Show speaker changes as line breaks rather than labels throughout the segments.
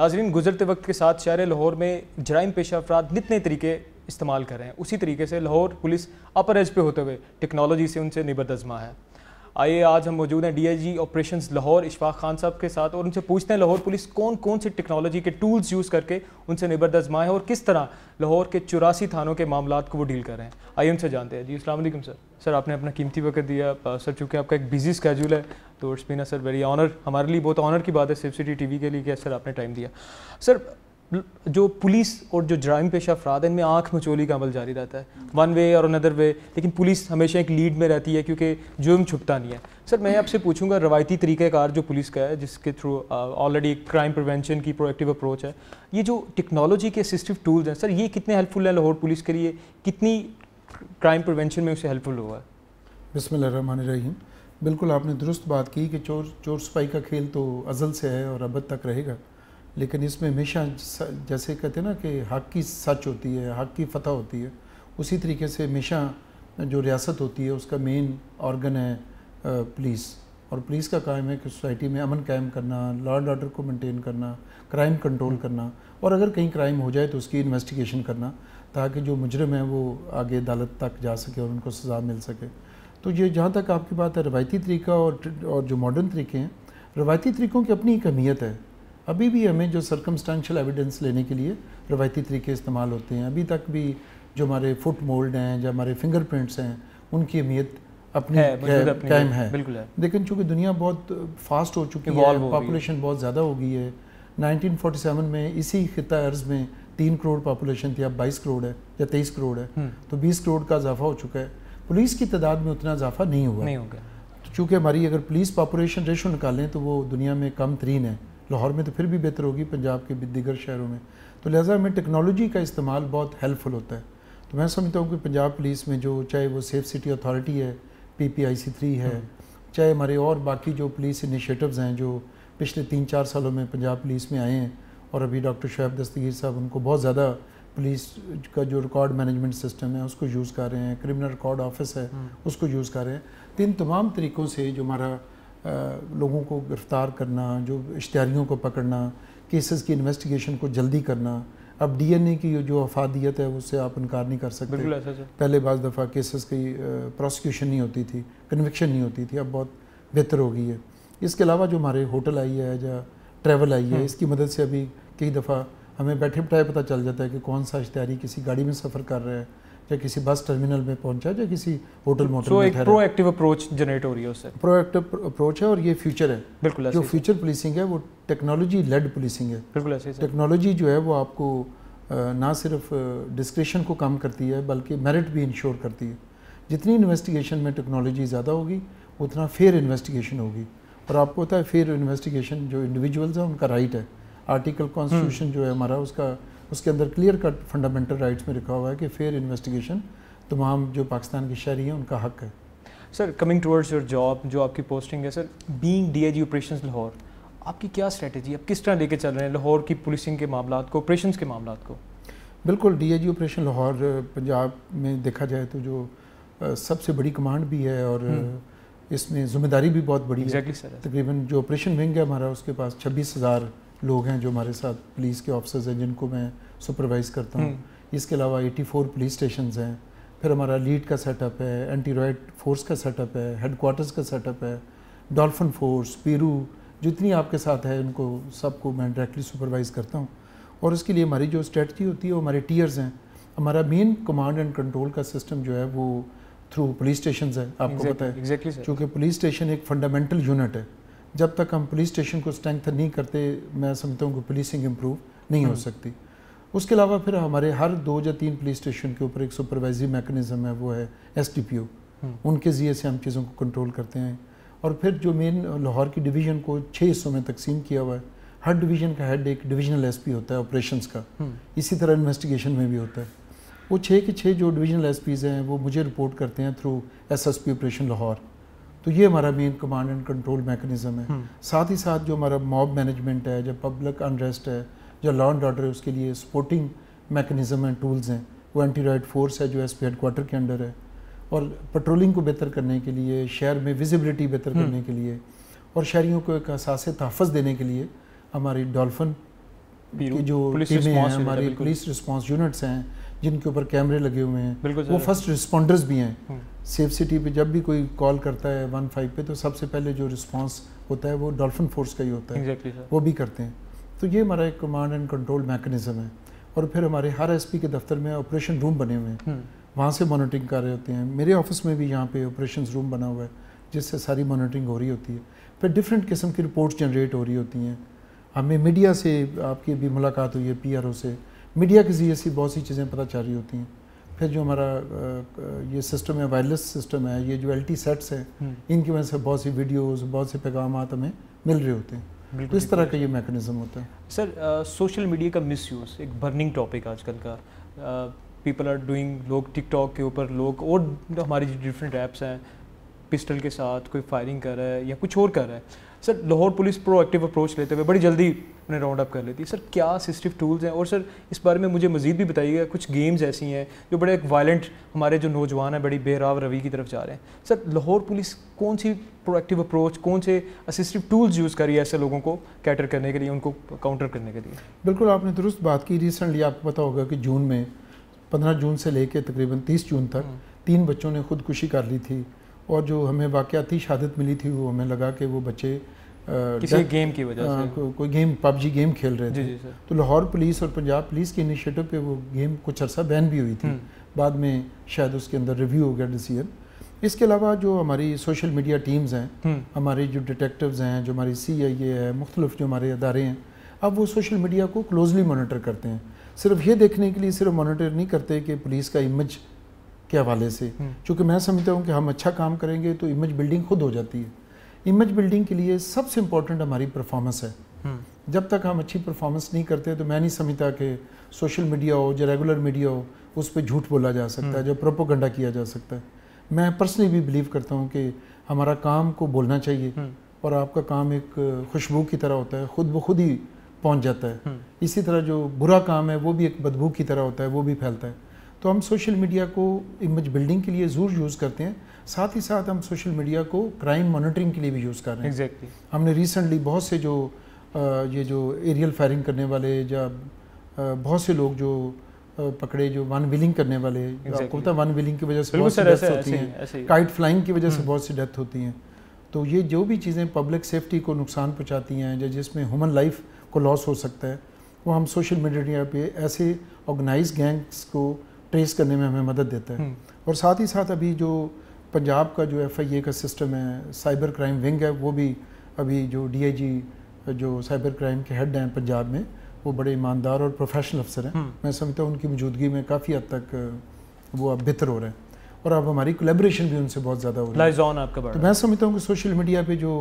नाजरीन गुजरते वक्त के साथ शहर लाहौर में जराइम पेशा अफराद नितने तरीके इस्तेमाल कर रहे हैं उसी तरीके से लाहौर पुलिस अपर एज पे होते हुए टेक्नोलॉजी से उनसे निबरदजमा है आइए आज हम मौजूद हैं डीआईजी ऑपरेशंस लाहौर इशफाक खान साहब के साथ और उनसे पूछते हैं लाहौर पुलिस कौन कौन से टेक्नोलॉजी के टूल्स यूज़ करके उनसे निबरदजमा है और किस तरह लाहौर के चौरासी थानों के मामला को वो डील कर रहे हैं आइए उनसे जानते हैं जी असल सर सर आपने अपना कीमती वक्त दिया सर चूँकि आपका एक बिजी स्केजूल है तो it's been sir very honour हमारे लिए बहुत ऑनर की बात है सिर्फ सिटी टी के लिए क्या सर आपने टाइम दिया सर जो पुलिस और जो जराइम पेशा अफराद हैं इनमें आँख मचोली का अमल जारी रहता है वन वे और अनदर वे लेकिन पुलिस हमेशा एक लीड में रहती है क्योंकि जुर्म छुपता नहीं है सर मैं आपसे पूछूंगा रवायती तरीक़ाकार जो पुलिस का है जिसके थ्रू ऑलरेडी क्राइम प्रिवेंशन की प्रोएक्टिव अप्रोच है ये जो टेक्नोलॉजी के असिस्टिव टूल्स हैं सर ये कितने हेल्पफुल हैं लाहौर पुलिस के लिए
कितनी क्राइम प्रिवेंशन में उसे हेल्पफुल हुआ है रहीम बिल्कुल आपने दुरुस्त बात की कि चोर चोर सफाई का खेल तो अजल से है और अब तक रहेगा लेकिन इसमें हमेशा जैसे कहते हैं ना कि हक की सच होती है हक की फतह होती है उसी तरीके से हमेशा जो रियासत होती है उसका मेन ऑर्गन है पुलिस और पुलिस का काम है कि सोसाइटी में अमन कायम करना लॉ एंड ऑर्डर को मेंटेन करना क्राइम हम्म। कंट्रोल करना और अगर कहीं क्राइम हो जाए तो उसकी इन्वेस्टिगेशन करना ताकि जो मुजरम है वो आगे अदालत तक जा सके और उनको सज़ा मिल सके तो ये जहाँ तक आपकी बात है रवायती तरीका और और जो मॉडर्न तरीके हैं रवायती तरीक़ों की अपनी एक अहमियत है अभी भी हमें जो सरकमस्टांशल एविडेंस लेने के लिए रवायती तरीके इस्तेमाल होते हैं अभी तक भी जो हमारे फुट मोल्ड हैं जो हमारे फिंगरप्रिंट्स हैं उनकी अहमियत अपनी टाइम है, है लेकिन चूँकि दुनिया बहुत फास्ट हो चुकी है पॉपुलेशन बहुत ज़्यादा हो गई है 1947 में इसी खिता अर्ज में तीन करोड़ पॉपुलेशन थी अब बाईस करोड़ है या तेईस करोड़ है हम्म। तो बीस करोड़ का इजाफा हो चुका है पुलिस की तादाद में उतना इजाफा नहीं हुआ नहीं होगा तो चूँकि हमारी अगर पुलिस पॉपुलेशन रेशो निकालें तो वो दुनिया में कम तरीन है लाहौर में तो फिर भी बेहतर होगी पंजाब के दीगर शहरों में तो लिहाजा हमें टेक्नोलॉजी का इस्तेमाल बहुत हेल्पफुल होता है तो मैं समझता हूँ कि पंजाब पुलिस में जो चाहे वो सेफ सिटी अथॉरिटी है P P I C three है हम्म। चाहे हमारे और बाकी जो पुलिस इनिशिएटिव्स हैं जो पिछले तीन चार सालों में पंजाब पुलिस में आए हैं और अभी डॉक्टर शुएब दस्तगीर साहब उनको बहुत ज़्यादा पुलिस का जो रिकॉर्ड मैनेजमेंट सिस्टम है उसको यूज़ कर रहे हैं क्रिमिनल रिकॉर्ड ऑफिस है हम्म। उसको यूज़ कर रहे हैं तो इन तमाम तरीक़ों से जो हमारा लोगों को गिरफ़्तार करना जो इश्तारियों को पकड़ना केसेस की इन्वेस्टिगेशन को जल्दी करना अब डीएनए की जो अफादियत है उससे आप इनकार नहीं कर सकते पहले बाज़ दफ़ा केसेस की प्रोसिक्यूशन नहीं होती थी कन्विक्शन नहीं होती थी अब बहुत बेहतर हो गई है इसके अलावा जो हमारे होटल आई है या ट्रैवल आई है हम्म। इसकी मदद से अभी कई दफ़ा हमें बैठे बैठाए पता चल जाता है कि कौन सा इश्तारी किसी गाड़ी में सफ़र कर रहा है चाहे किसी बस टर्मिनल में पहुंचा चाहे किसी होटल मोटल so, में एक
प्रोएक्टिव अप्रोच
जनरेट हो रही है उससे प्रोएक्टिव अप्रोच है और ये फ्यूचर है बिल्कुल जो फ्यूचर पुलिसिंग है वो टेक्नोलॉजी लेड पुलिसिंग है बिल्कुल ऐसे टेक्नोलॉजी जो है वो आपको ना सिर्फ डिस्क्रिशन को कम करती है बल्कि मेरिट भी इंश्योर करती है जितनी इन्वेस्टिगेशन में टेक्नोलॉजी ज़्यादा होगी उतना फेयर इन्वेस्टिगेशन होगी और आपको पता है फेयर इन्वेस्टिगेशन जो इंडिविजुअल्स हैं उनका राइट है आर्टिकल हम्म। कॉन्स्टिट्यूशन जो है हमारा उसका उसके अंदर क्लियर कट फंडामेंटल राइट्स में लिखा हुआ है कि फेयर इन्वेस्टिगेशन तमाम जो पाकिस्तान के शहरी हैं उनका हक है
sir coming towards your job जो आपकी पोस्टिंग है sir D I operation Lahore आपकी क्या स्ट्रेटजी आप किस तरह लेके चल रहे हैं लाहौर की पुलिसिंग के मामला को ऑपरेशन के मामला को
बिल्कुल D G operation Lahore Punjab में देखा जाए तो जो सबसे बड़ी कमांड भी है और हम्म। इसमें जिम्मेदारी भी बहुत बड़ी exactly, है तकरीबन जो ऑपरेशन विंग है हमारा उसके पास छब्बीस हज़ार लोग हैं जो हमारे साथ पुलिस के ऑफिसर्स हैं जिनको मैं सुपरवाइज़ करता हूँ हम्म। इसके अलावा 84 पुलिस स्टेशन हैं फिर हमारा लीड का सेटअप है एंटी रॉयड फोर्स का सेटअप है हेडकोार्टर्स का सेटअप है डॉल्फिन फोर्स पेरू जितनी आपके साथ है उनको सबको मैं डायरेक्टली सुपरवाइज़ करता हूँ और इसके लिए हमारी जो स्ट्रेटजी होती है वो हमारे टीयर्स हैं हमारा मेन कमांड एंड कंट्रोल का सिस्टम जो है वो थ्रू पुलिस स्टेशन है आपको exactly, पता है exactly, चूँकि पुलिस स्टेशन एक फंडामेंटल यूनिट है जब तक हम पुलिस स्टेशन को स्ट्रेंथ नहीं करते मैं समझता हूँ कि पुलिसिंग इम्प्रूव नहीं हो हम्म। सकती उसके अलावा फिर हमारे हर दो या तीन पुलिस स्टेशन के ऊपर एक सुपरवाइजरी मैकेनिज़्म है वो है एस हम्म। उनके ज़रिए से हम चीज़ों को कंट्रोल करते हैं और फिर जो मेन लाहौर की डिवीज़न को छः हिस्सों में तकसीम किया हुआ है हर डिवीज़न का हेड एक डिवीज़नल एसपी होता है ऑपरेशन का हम्म। इसी तरह इन्वेस्टिगेशन में भी होता है वो छः के छः जो डिवीज़नल एसपीज़ हैं वो मुझे रिपोर्ट करते हैं थ्रू एसएसपी ऑपरेशन लाहौर तो ये हमारा main command and control mechanism है हम्म। साथ ही साथ जो हमारा मॉब मैनेजमेंट है जो पब्लिक अनरेस्ट है जो लॉ एंड ऑर्डर है उसके लिए सपोर्टिंग मैकेनिज्म एंड टूल्स हैं वो एंटी राइट फोर्स है जो एस पी हेडकोार्टर के अंडर है और पेट्रोलिंग को बेहतर करने के लिए शहर में विजिबिलिटी बेहतर हम्म। करने के लिए और शहरीों को एक असास तहफ़ देने के लिए हमारी डॉल्फन की जो टीमें हैं हमारी पुलिस रिस्पॉन्स यूनिट्स हैं जिनके ऊपर कैमरे लगे हुए हैं वो फर्स्ट रिस्पॉन्डर्स भी हैं सेफ हम्म। सिटी पे जब भी कोई कॉल करता है वन फाइव पे तो सबसे पहले जो रिस्पॉन्स होता है वो डॉल्फिन फोर्स का ही होता है exactly, वो भी करते हैं तो ये हमारा एक कमांड एंड कंट्रोल मैकेनिज्म है और फिर हमारे हर एसपी के दफ्तर में ऑपरेशन रूम बने हुए हैं हम्म। वहाँ से मॉनिटरिंग कर रहे होते हैं मेरे ऑफिस में भी यहाँ पे ऑपरेशन रूम बना हुआ है जिससे सारी मॉनिटरिंग हो रही होती है फिर डिफरेंट किस्म की रिपोर्ट जनरेट हो रही होती हैं हमें मीडिया से आपकी भी मुलाकात हुई है पी से मीडिया के ज़रिए से बहुत सी चीज़ें पता चल रही होती हैं फिर जो हमारा ये सिस्टम है वायरलेस सिस्टम है ये जो एल टी सेट्स हैं हम्म। इनकी वजह से बहुत सी वीडियोस बहुत से पैगाम हमें मिल रहे होते हैं तो इस तरह का ये मैकेनिज्म होता है
सर सोशल मीडिया का यूज़ एक बर्निंग टॉपिक आजकल का पीपल आर डूइंग लोग टिकटॉक के ऊपर लोग और हमारी जो डिफरेंट ऐप्स हैं पिस्टल के साथ कोई फायरिंग कर रहा है या कुछ और कर रहा है sir Lahore police proactive approach लेते हुए बड़ी जल्दी उन्हें राउंड अप कर लेती है सर क्या असिस्टिव टूल्स हैं और सर इस बारे में मुझे मजीद भी बताइएगा कुछ गेम्स ऐसी हैं जो बड़े वायलेंट हमारे जो नौजवान हैं बड़ी बेराव रवि की तरफ जा रहे हैं सर लाहौर पुलिस कौन सी प्रोएक्टिव अप्रोच कौन से असिस्टिव टूल्स यूज़ करी ऐसे लोगों को कैटर करने के लिए उनको काउंटर करने के लिए
बिल्कुल आपने दुरुस्त बात की रिसेंटली आपको पता होगा कि जून में पंद्रह जून से लेकर तकरीबन तीस जून तक हम्म। तीन बच्चों ने खुदकुशी कर ली थी और जो हमें वाक़ाती शहादत मिली थी वो हमें लगा कि वो बच्चे किसी गेम की वजह से को, कोई गेम पबजी गेम खेल रहे थे जी जी तो लाहौर पुलिस और पंजाब पुलिस के इनिशिएटिव पे वो गेम कुछ अरसा बैन भी हुई थी हम्म। बाद में शायद उसके अंदर रिव्यू हो गया डिसीजन इसके अलावा जो हमारी सोशल मीडिया टीम्स हैं हम्म। हमारे जो डिटेक्टिव्स हैं जो हमारी सी आई ए है मुख्तलिफ जो हमारे अदारे हैं अब वो सोशल मीडिया को क्लोजली मोनिटर करते हैं सिर्फ ये देखने के लिए सिर्फ मोनिटर नहीं करते कि पुलिस का इमेज के हवाले से हम्म। चूँकि मैं समझता हूँ कि हम अच्छा काम करेंगे तो इमेज बिल्डिंग खुद हो जाती है इमेज बिल्डिंग के लिए सबसे इम्पोर्टेंट हमारी परफॉर्मेंस है हम्म। जब तक हम अच्छी परफॉर्मेंस नहीं करते तो मैं नहीं समझता कि सोशल मीडिया हो या रेगुलर मीडिया हो उस पर झूठ बोला जा सकता है हम्म। जो प्रोपोगंडा किया जा सकता है मैं पर्सनली भी बिलीव करता हूँ कि हमारा काम को बोलना चाहिए और आपका काम एक खुशबू की तरह होता है खुद ब खुद ही पहुँच जाता है इसी तरह जो बुरा काम है वो भी एक बदबू की तरह होता है वो भी फैलता है तो हम सोशल मीडिया को इमेज बिल्डिंग के लिए ज़रूर यूज़ करते हैं साथ ही साथ हम सोशल मीडिया को क्राइम मॉनिटरिंग के लिए भी यूज़ कर रहे हैं एग्जैक्टली exactly. हमने रिसेंटली बहुत से जो ये जो एरियल फायरिंग करने वाले या बहुत से लोग जो पकड़े जो वन व्हीलिंग करने वाले exactly. आपको वन व्हीलिंग की वजह से बहुत सी डेथ होती हैं काइट फ्लाइंग की वजह से हम्म। बहुत सी डेथ होती हैं तो ये जो भी चीज़ें पब्लिक सेफ्टी को नुकसान पहुँचाती हैं या जिसमें ह्यूमन लाइफ को लॉस हो सकता है वो हम सोशल मीडिया पे ऐसे ऑर्गेनाइज गैंग्स को ट्रेस करने में हमें मदद देता है हम्म। और साथ ही साथ अभी जो पंजाब का जो एफआईए का सिस्टम है साइबर क्राइम विंग है वो भी अभी जो डीआईजी जो साइबर क्राइम के हेड हैं पंजाब में वो बड़े ईमानदार और प्रोफेशनल अफसर हैं हम्म। मैं समझता हूँ उनकी मौजूदगी में काफ़ी हद तक वो अब बेहतर हो रहे हैं और अब हमारी कोलेब्रेशन भी उनसे बहुत ज़्यादा हो रही है आपका तो मैं समझता हूँ कि सोशल मीडिया पे जो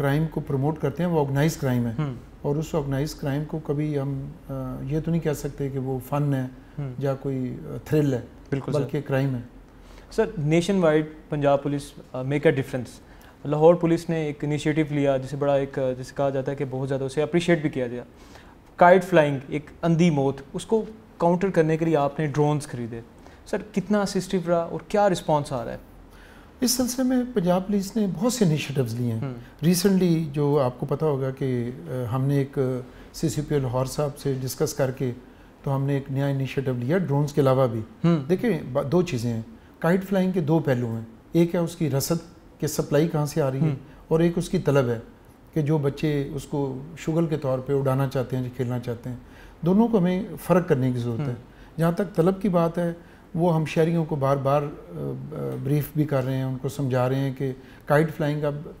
क्राइम को प्रमोट करते हैं वो ऑर्गेनाइज क्राइम है हम्म। और उस ऑर्गेनाइज क्राइम को कभी हम आ, ये तो नहीं कह सकते कि वो फ़न है हम्म। या कोई थ्रिल है बिल्कुल बल्कि क्राइम है
sir nationwide Punjab police make a difference Lahore police ने एक इनिशिएटिव लिया जिसे बड़ा एक जिसे कहा जाता है कि बहुत ज़्यादा उसे अप्रिशिएट भी किया गया काइट फ्लाइंग एक अंधी मौत उसको काउंटर करने के लिए आपने ड्रोन्स खरीदे सर
कितना असिस्टिव रहा और क्या रिस्पॉन्स आ रहा है इस सिलसिले में पंजाब पुलिस ने बहुत से इनिशिएटिव्स लिए हैं रिसेंटली हम्म। जो आपको पता होगा कि हमने एक सी सी पी लाहौर साहब से डिस्कस करके तो हमने एक नया इनिशिएटिव लिया ड्रोन्स के अलावा भी हम्म। देखिए दो चीज़ें हैं काइट फ्लाइंग के दो पहलू हैं एक है उसकी रसद कि सप्लाई कहाँ से आ रही है हम्म। और एक उसकी तलब है कि जो बच्चे उसको शुगल के तौर पे उड़ाना चाहते हैं खेलना चाहते हैं दोनों को हमें फ़र्क करने की ज़रूरत है हम्म। जहाँ तक तलब की बात है वो हम शहरीों को बार बार ब्रीफ भी कर रहे हैं उनको समझा रहे हैं कि काइट फ्लाइंग अब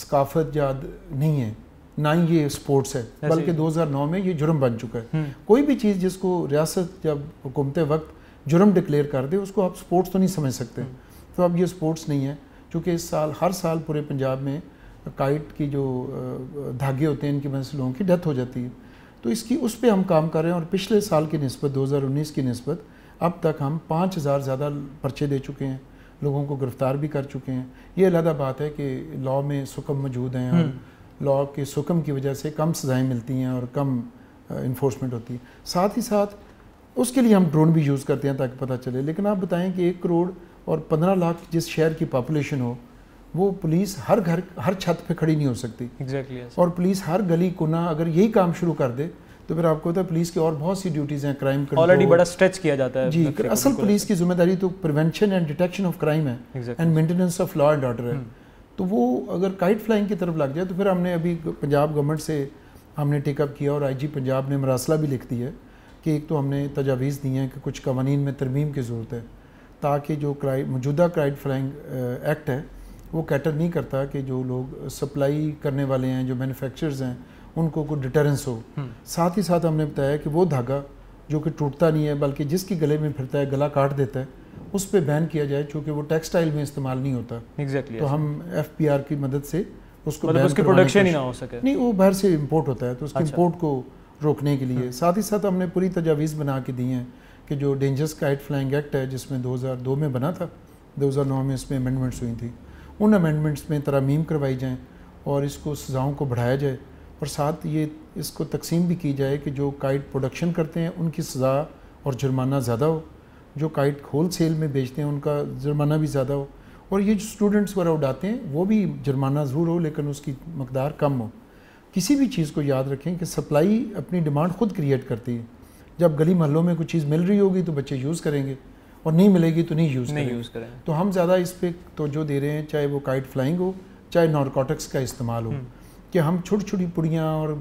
सकाफत याद नहीं है ना ही ये स्पोर्ट्स है बल्कि 2009 में ये जुर्म बन चुका है हम्म। कोई भी चीज़ जिसको रियासत जब हुकूमत वक्त जुर्म डिक्लेयर कर दे उसको आप स्पोर्ट्स तो नहीं समझ सकते हम्म। तो अब ये स्पोर्ट्स नहीं है चूँकि इस साल हर साल पूरे पंजाब में काइट की जो धागे होते हैं इनकी वजह से लोगों की डेथ हो जाती है तो इसकी उस पर हम काम कर रहे हैं और पिछले साल की नस्बत उन्नीस की नस्बत अब तक हम पाँच हज़ार ज़्यादा पर्चे दे चुके हैं लोगों को गिरफ़्तार भी कर चुके हैं ये अलहदा बात है कि लॉ में सुकम मौजूद हैं और हम्म। लॉ के सुकम की वजह से कम सज़ाएँ मिलती हैं और कम इन्फोर्समेंट होती है साथ ही साथ उसके लिए हम ड्रोन भी यूज़ करते हैं ताकि पता चले लेकिन आप बताएं कि एक करोड़ और पंद्रह लाख जिस शहर की पॉपुलेशन हो वो पुलिस हर घर हर छत पे खड़ी नहीं हो सकती exactly, और पुलिस हर गली कोना अगर यही काम शुरू कर दे तो फिर आपको पता है पुलिस की और बहुत सी ड्यूटीज़ हैं क्राइम ऑलरेडी बड़ा स्ट्रेच
किया जाता है जी असल पुलिस
की जिम्मेदारी तो prevention and detection of crime है and maintenance of law and order है हम्म। तो वो अगर काइट फ्लाइंग की तरफ लग जाए तो फिर हमने अभी पंजाब गवर्नमेंट से हमने टेकअप किया और आईजी पंजाब ने मरासला भी लिख दिया है कि एक तो हमने तजावीज़ दी हैं कि कुछ कवानीन में तरमीम की ज़रूरत है ताकि जो क्राइ मौजूदा क्राइड फ्लाइंग एक्ट है वो कैटर नहीं करता कि जो लोग सप्लाई करने वाले हैं जो मैन्युफैक्चरर्स हैं उनको कोई डिटरेंस हो हम्म। साथ ही साथ हमने बताया कि वो धागा जो कि टूटता नहीं है बल्कि जिसकी गले में फिरता है गला काट देता है उस पर बैन किया जाए चूँकि वो टेक्सटाइल में इस्तेमाल नहीं होता एग्जैक्टली तो हम एफ की मदद से उसको मतलब उसकी प्रोडक्शन ही ना हो सके नहीं वो बाहर से इम्पोर्ट होता है तो उसके इम्पोर्ट अच्छा। को रोकने के लिए हाँ। साथ ही साथ हमने पूरी तजावीज़ बना के दी हैं कि जो डेंजरस काइट फ्लाइंग एक्ट है जिसमें 2002 में बना था 2009 में इसमें अमेंडमेंट्स हुई थी उन अमेंडमेंट्स में तरामीम करवाई जाएँ और इसको सज़ाओं को बढ़ाया जाए और साथ ये इसको तकसीम भी की जाए कि जो काइट प्रोडक्शन करते हैं उनकी सज़ा और जुर्माना ज़्यादा हो जो काइट होल सेल में बेचते हैं उनका जुर्माना भी ज़्यादा हो और ये जो स्टूडेंट्स वगैरह उड़ाते हैं वो भी जुर्माना ज़रूर हो लेकिन उसकी मकदार कम हो किसी भी चीज़ को याद रखें कि सप्लाई अपनी डिमांड खुद क्रिएट करती है जब गली महलों में कुछ चीज़ मिल रही होगी तो बच्चे यूज़ करेंगे और नहीं मिलेगी तो नहीं यूज़ नहीं यूज़ करें तो हम ज़्यादा इस पर तोजो दे रहे हैं चाहे वो काइट फ्लाइंग हो चाहे नॉर्कोटिक्स का इस्तेमाल हो हम्म। कि हम छोटी छोटी पुड़ियाँ और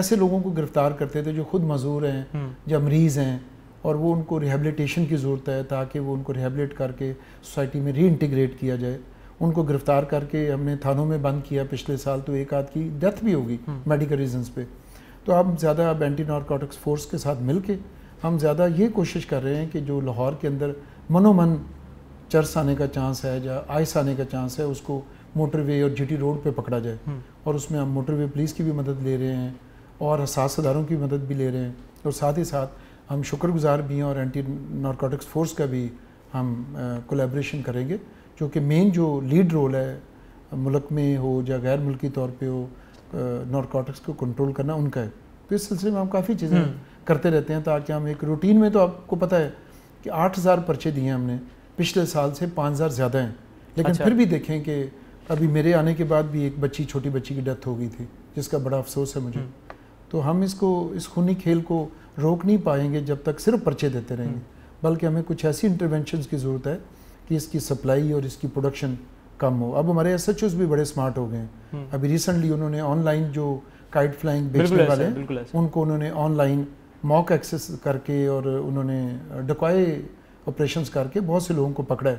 ऐसे लोगों को गिरफ्तार करते थे जो खुद मजूर हैं हम्म। या मरीज़ हैं और वो उनको रिहेबलीटेशन की ज़रूरत है ताकि वो उनको रिहेबलीट करके सोसाइटी में री किया जाए उनको गिरफ्तार करके हमने थानों में बंद किया पिछले साल तो एक आध की डेथ भी होगी मेडिकल हम्म। रीजंस पे तो हम ज़्यादा अब एंटी नारकोटिक्स फोर्स के साथ मिल के हम ज़्यादा ये कोशिश कर रहे हैं कि जो लाहौर के अंदर मनोमन चर्स आने का चांस है या आइस आने का चांस है उसको मोटरवे और जी रोड पर पकड़ा जाए हम्म। और उसमें हम मोटरवे पुलिस की भी मदद ले रहे हैं और हसास की मदद भी ले रहे हैं और साथ ही साथ हम शुक्रगुजार भी हैं और एंटी नारकोटिक्स फोर्स का भी हम कोलेब्रेशन करेंगे जो कि मेन जो लीड रोल है मुल्क में हो या गैर मुल्की तौर पे हो नारकोटिक्स को कंट्रोल करना उनका है तो इस सिलसिले में हम काफ़ी चीज़ें हम्म। करते रहते हैं ताकि हम एक रूटीन में तो आपको पता है कि आठ हज़ार पर्चे दिए हैं हमने पिछले साल से पाँच हज़ार ज़्यादा हैं लेकिन अच्छा। फिर भी देखें कि अभी मेरे आने के बाद भी एक बच्ची छोटी बच्ची की डेथ हो गई थी जिसका बड़ा अफसोस है मुझे हम्म। तो हम इसको इस खूनी खेल को रोक नहीं पाएंगे जब तक सिर्फ पर्चे देते रहेंगे हम्म। बल्कि हमें कुछ ऐसी इंटरवेंशन की ज़रूरत है कि इसकी सप्लाई और इसकी प्रोडक्शन कम हो अब हमारे एस भी बड़े स्मार्ट हो गए हैं हम्म। अभी रिसेंटली उन्होंने ऑनलाइन जो काइट फ्लाइंग बेचने वाले हैं उनको उन्होंने ऑनलाइन मॉक एक्सेस करके और उन्होंने डकवाए ऑपरेशंस करके बहुत से लोगों को पकड़ा है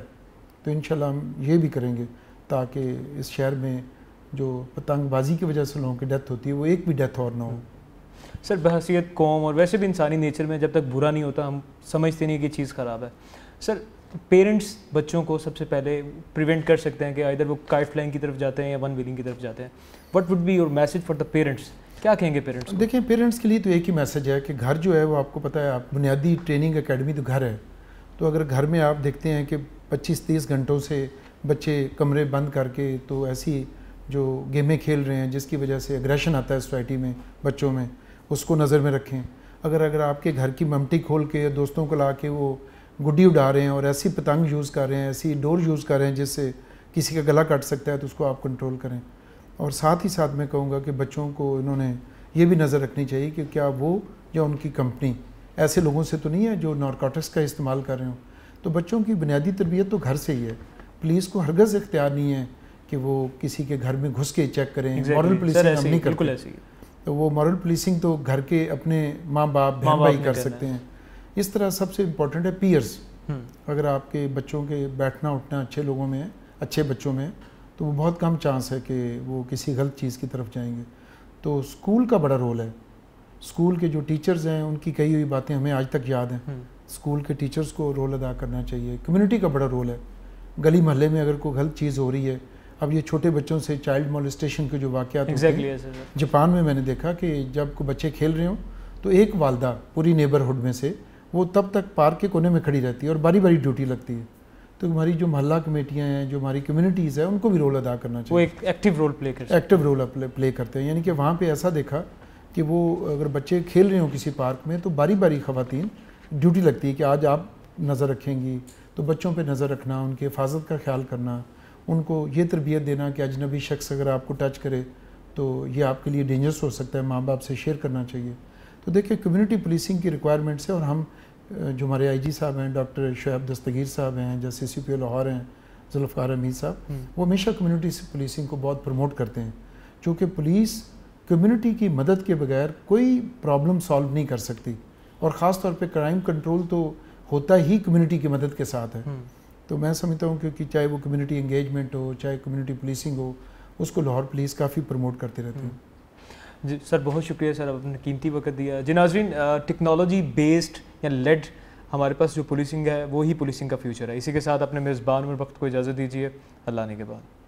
तो इन हम ये भी करेंगे ताकि इस शहर में जो पतंगबाजी की वजह से लोगों की डेथ होती है वो एक भी डेथ और ना हो सर बहसीत
कौम और वैसे भी इंसानी नेचर में जब तक बुरा नहीं होता हम समझते नहीं कि चीज़ ख़राब है सर पेरेंट्स बच्चों को सबसे पहले प्रिवेंट कर सकते हैं कि इधर वो काइट फ्लाइंग की तरफ जाते हैं या वन
व्हीलिंग की तरफ जाते हैं what would be your message for the parents क्या कहेंगे पेरेंट्स देखिए पेरेंट्स के लिए तो एक ही मैसेज है कि घर जो है वो आपको पता है आप बुनियादी ट्रेनिंग अकेडमी तो घर है तो अगर घर में आप देखते हैं कि पच्चीस तीस घंटों से बच्चे कमरे बंद करके तो ऐसी जो गेमें खेल रहे हैं जिसकी वजह से अग्रेशन आता है सोसाइटी में बच्चों में उसको नज़र में रखें अगर अगर आपके घर की ममटी खोल के दोस्तों को ला के वो गुड्डी उड़ा रहे हैं और ऐसी पतंग यूज़ कर रहे हैं ऐसी डोर यूज़ कर रहे हैं जिससे किसी का गला कट सकता है तो उसको आप कंट्रोल करें और साथ ही साथ मैं कहूँगा कि बच्चों को इन्होंने ये भी नज़र रखनी चाहिए कि क्या वो या उनकी कंपनी ऐसे लोगों से तो नहीं है जो नारकोटिक्स का इस्तेमाल कर रहे हो तो बच्चों की बुनियादी तरबियत तो घर से ही है पुलिस को हरगज़ इख्तियार नहीं है कि वो किसी के घर में घुस के चेक करें मॉरल पुलिस नहीं करें तो वो मॉरल पुलिसिंग तो घर के अपने माँ बाप बहन भाई कर सकते हैं इस तरह सबसे इम्पोर्टेंट है पीयर्स हम्म। अगर आपके बच्चों के बैठना उठना अच्छे लोगों में है अच्छे बच्चों में तो वो बहुत कम चांस है कि वो किसी गलत चीज़ की तरफ जाएंगे तो स्कूल का बड़ा रोल है स्कूल के जो टीचर्स हैं उनकी कही हुई बातें हमें आज तक याद हैं स्कूल हम्म। के टीचर्स को रोल अदा करना चाहिए कम्युनिटी का बड़ा रोल है गली महल्ले में अगर कोई गलत चीज़ हो रही है अब ये छोटे बच्चों से चाइल्ड मोलिस्टेशन के जो वाक़ exactly जापान में मैंने देखा कि जब बच्चे खेल रहे हों तो एक वालदा पूरी नेबरहुड में से वो तब तक पार्क के कोने में खड़ी रहती है और बारी बारी ड्यूटी लगती है तो हमारी जो मोहल्ला कमेटियाँ हैं जो हमारी कम्युनिटीज़ हैं उनको भी रोल अदा करना चाहिए वो एक एक्टिव रोल
प्ले कर एक्टिव
रोल प्ले करते हैं यानी कि वहाँ पे ऐसा देखा कि वो अगर बच्चे खेल रहे हों किसी पार्क में तो बारी बारी ख़वातीन ड्यूटी लगती है कि आज आप नज़र रखेंगी तो बच्चों पर नज़र रखना उनकी हिफाजत का ख्याल करना उनको ये तरबियत देना कि अजनबी शख्स अगर आपको टच करे तो ये आपके लिए डेंजरस हो सकता है माँ बाप से शेयर करना चाहिए तो देखिए कम्युनिटी पुलिसिंग की रिक्वायरमेंट्स है और हम जो हमारे आईजी साहब हैं डॉक्टर शोब दस्तगीर साहब हैं जैसे सी सी पी लाहौर हैं जुल्फ़ार अमीर साहब हम्म। वो हमेशा कम्यूनिटी पुलिसिंग को बहुत प्रमोट करते हैं चूँकि पुलिस कम्यूनिटी की मदद के बगैर कोई प्रॉब्लम सॉल्व नहीं कर सकती और ख़ास तौर पर क्राइम कंट्रोल तो होता ही कम्युनिटी की मदद के साथ है हम्म। तो मैं समझता हूँ क्योंकि चाहे वो कम्युनिटी एंगेजमेंट हो चाहे कम्युनिटी पुलिसिंग हो उसको लाहौर पुलिस काफ़ी प्रमोट करते रहते हैं
हम्म। जी सर बहुत शुक्रिया सर आपने कीमती वक्त दिया जी नाजरीन टेक्नोलॉजी बेस्ड या लेड हमारे पास जो पुलिसिंग है वही पुलिसिंग का फ्यूचर है इसी के साथ अपने मेज़बान और वक्त को इजाज़त दीजिए अल्लाह ने के बाद